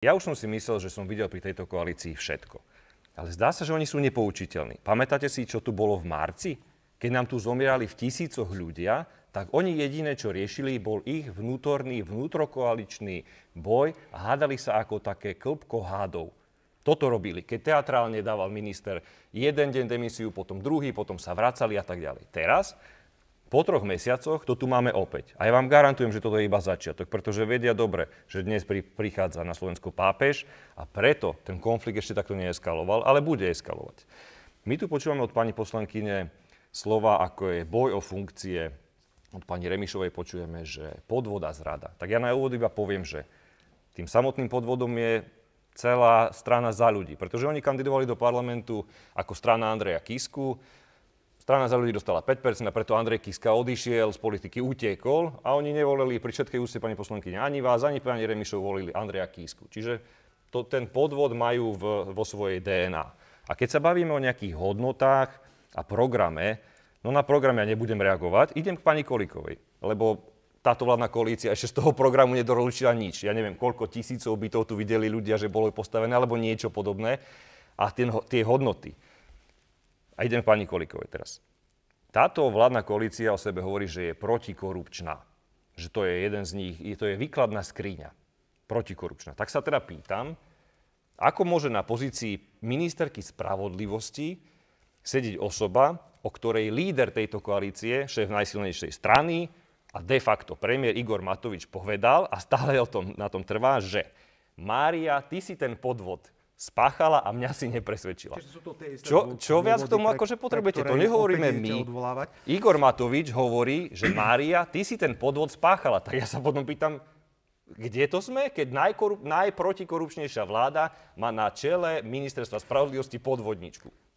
Ja už som si myslel, že som videl pri tejto koalícii všetko. Ale zdá sa, že oni sú nepoučiteľní. Pamätáte si, čo tu bolo v marci? Keď nám tu zomierali v tisícoch ľudia, tak oni jediné, čo riešili, bol ich vnútorný, vnútrokoaličný boj a hádali sa ako také klbko hádov. Toto robili, keď teatrálne dával minister jeden deň demisiu, potom druhý, potom sa vracali a tak ďalej. Teraz po troch mesiacoch to tu máme opäť. A ja vám garantujem, že toto je iba začiatok, pretože vedia dobre, že dnes pri, prichádza na Slovensko pápež a preto ten konflikt ešte takto neeskaloval, ale bude eskalovať. My tu počúvame od pani poslankyne slova, ako je boj o funkcie. Od pani Remišovej počujeme, že podvoda zrada. Tak ja na úvod iba poviem, že tým samotným podvodom je celá strana za ľudí, pretože oni kandidovali do parlamentu ako strana Andreja Kisku, Strana za ľudí dostala 5%, a preto Andrej Kiska odišiel, z politiky utiekol a oni nevolili pri všetkej úste pani poslankyne ani vás, ani pani Remišov volili Andreja Kisku. Čiže to, ten podvod majú v, vo svojej DNA. A keď sa bavíme o nejakých hodnotách a programe, no na programe ja nebudem reagovať, idem k pani Kolikovej, lebo táto vládna koalícia ešte z toho programu nedoročila nič. Ja neviem, koľko tisícov bytov tu videli ľudia, že bolo postavené, alebo niečo podobné. A tie, tie hodnoty. A idem pani Kolikovej teraz. Táto vládna koalícia o sebe hovorí, že je protikorupčná. Že to je jeden z nich, to je výkladná skriňa. Protikorupčná. Tak sa teda pýtam, ako môže na pozícii ministerky spravodlivosti sedieť osoba, o ktorej líder tejto koalície, šéf najsilnejšej strany a de facto premiér Igor Matovič povedal a stále o tom, na tom trvá, že Mária, ty si ten podvod spáchala a mňa si nepresvedčila. To čo, čo viac k tomu akože potrebujete? To nehovoríme my. Odvolávať. Igor Matovič hovorí, že Mária, ty si ten podvod spáchala. Tak ja sa potom pýtam, kde to sme, keď najkorup- najprotikorupčnejšia vláda má na čele ministerstva spravodlivosti podvodničku?